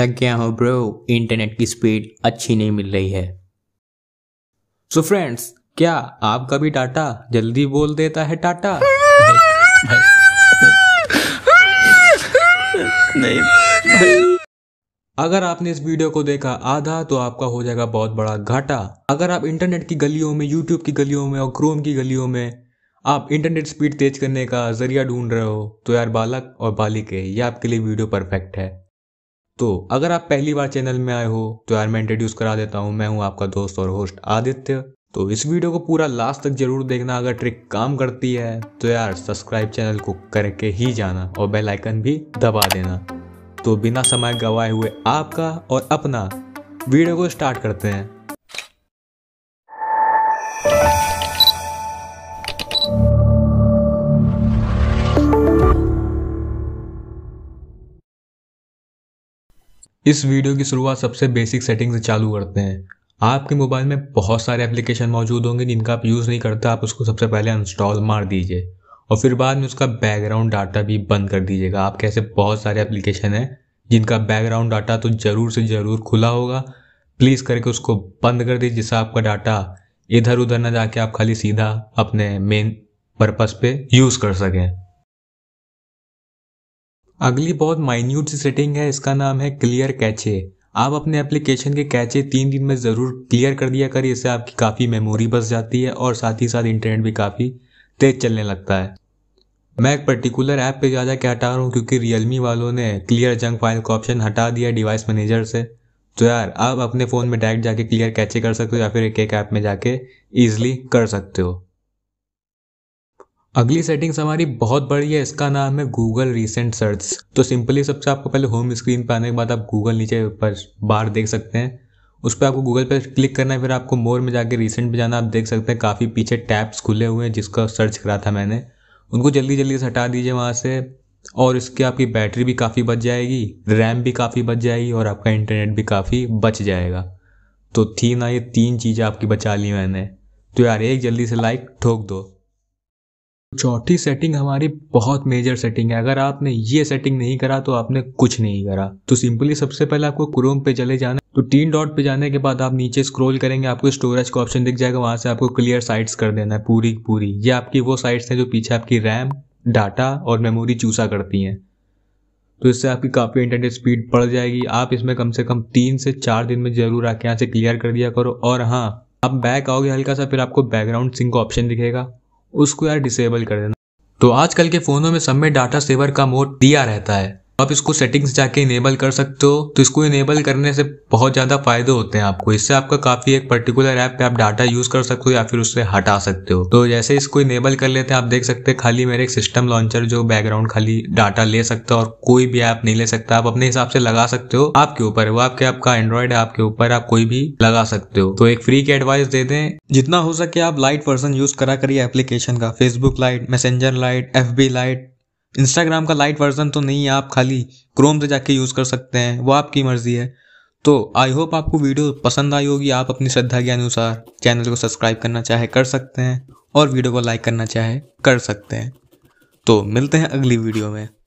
थक गया हो ब्रो इंटरनेट की स्पीड अच्छी नहीं मिल रही है सो so फ्रेंड्स क्या आपका भी टाटा जल्दी बोल देता है टाटा नहीं अगर आपने इस वीडियो को देखा आधा तो आपका हो जाएगा बहुत बड़ा घाटा अगर आप इंटरनेट की गलियों में यूट्यूब की गलियों में और क्रोम की गलियों में आप इंटरनेट स्पीड तेज करने का जरिया ढूंढ रहे हो तो यार बालक और बालिक है ये आपके लिए वीडियो परफेक्ट है तो अगर आप पहली बार चैनल में आए हो तो यार मैं इंट्रोड्यूस करा देता हूँ मैं हूँ आपका दोस्त और होस्ट आदित्य तो इस वीडियो को पूरा लास्ट तक जरूर देखना अगर ट्रिक काम करती है तो यार सब्सक्राइब चैनल को करके ही जाना और बेल आइकन भी दबा देना तो बिना समय गवाए हुए आपका और अपना वीडियो को स्टार्ट करते हैं इस वीडियो की शुरुआत सबसे बेसिक सेटिंग से चालू करते हैं आपके मोबाइल में बहुत सारे एप्लीकेशन मौजूद होंगे जिनका आप यूज़ नहीं करते आप उसको सबसे पहले इंस्टॉल मार दीजिए और फिर बाद में उसका बैकग्राउंड डाटा भी बंद कर दीजिएगा आपके ऐसे बहुत सारे एप्लीकेशन हैं जिनका बैकग्राउंड डाटा तो ज़रूर से ज़रूर खुला होगा प्लीज़ करके उसको बंद कर दीजिए जिससे आपका डाटा इधर उधर ना जाके आप खाली सीधा अपने मेन पर्पज़ पे यूज़ कर सकें अगली बहुत माइन्यूट सी सेटिंग है इसका नाम है क्लियर कैचे आप अपने एप्लीकेशन के कैचे तीन दिन में ज़रूर क्लियर कर दिया करिए इससे आपकी काफ़ी मेमोरी बस जाती है और साथ ही साथ इंटरनेट भी काफ़ी तेज़ चलने लगता है मैं एक पर्टिकुलर ऐप पे ज़्यादा क्या हटा रहा हूँ क्योंकि रियलमी वालों ने क्लियर जंक फाइल का ऑप्शन हटा दिया डिवाइस मैनेजर से तो यार आप अपने फ़ोन में डायरेक्ट जाके क्लियर कैचे कर सकते हो या फिर एक एक ऐप में जाके ईजिली कर सकते हो अगली सेटिंग्स हमारी बहुत बड़ी है इसका नाम है गूगल रिसेंट सर्च तो सिंपली सबसे आपको पहले होम स्क्रीन पर आने के बाद आप गूगल नीचे पर बार देख सकते हैं उस पर आपको गूगल पर क्लिक करना है फिर आपको मोर में जाके रिसेंट पे जाना आप देख सकते हैं काफ़ी पीछे टैब्स खुले हुए हैं जिसका सर्च करा था मैंने उनको जल्दी जल्दी से हटा दीजिए वहाँ से और इसकी आपकी बैटरी भी काफ़ी बच जाएगी रैम भी काफ़ी बच जाएगी और आपका इंटरनेट भी काफ़ी बच जाएगा तो थी ना ये तीन चीज़ें आपकी बचा ली मैंने तो यार एक जल्दी से लाइक ठोक दो चौथी सेटिंग हमारी बहुत मेजर सेटिंग है अगर आपने ये सेटिंग नहीं करा तो आपने कुछ नहीं करा तो सिंपली सबसे पहले आपको क्रोम पे चले जाना तो तीन डॉट पे जाने के बाद आप नीचे स्क्रॉल करेंगे आपको स्टोरेज का ऑप्शन दिख जाएगा वहां से आपको क्लियर साइट्स कर देना है पूरी पूरी ये आपकी वो साइट्स हैं जो पीछे आपकी रैम डाटा और मेमोरी चूसा करती हैं तो इससे आपकी काफ़ी इंटरनेट स्पीड बढ़ जाएगी आप इसमें कम से कम तीन से चार दिन में ज़रूर आके यहाँ से क्लियर कर दिया करो और हाँ आप बैक आओगे हल्का सा फिर आपको बैकग्राउंड सिंक ऑप्शन दिखेगा उसको यार डिसेबल कर देना तो आजकल के फ़ोनों में सब में डाटा सेवर का मोड दिया रहता है आप इसको सेटिंग्स जाके इनेबल कर सकते हो तो इसको इनेबल करने से बहुत ज़्यादा फायदे होते हैं आपको इससे आपका काफ़ी एक पर्टिकुलर ऐप पे आप डाटा यूज़ कर सकते हो या फिर उससे हटा सकते हो तो जैसे इसको इनेबल कर लेते हैं आप देख सकते हैं खाली मेरे एक सिस्टम लॉन्चर जो बैकग्राउंड खाली डाटा ले सकता है और कोई भी ऐप नहीं ले सकता आप अपने हिसाब से लगा सकते हो आपके ऊपर वो आपके आपका है आपके ऊपर आप कोई भी लगा सकते हो तो एक फ्री की एडवाइस दे दें जितना हो सके आप लाइट वर्जन यूज करा करिए एप्लीकेशन का Facebook lite Messenger lite F lite Instagram का लाइट वर्जन तो नहीं है आप खाली क्रोम से जाके यूज़ कर सकते हैं वो आपकी मर्ज़ी है तो आई होप आपको वीडियो पसंद आई होगी आप अपनी श्रद्धा के अनुसार चैनल को सब्सक्राइब करना चाहे कर सकते हैं और वीडियो को लाइक करना चाहे कर सकते हैं तो मिलते हैं अगली वीडियो में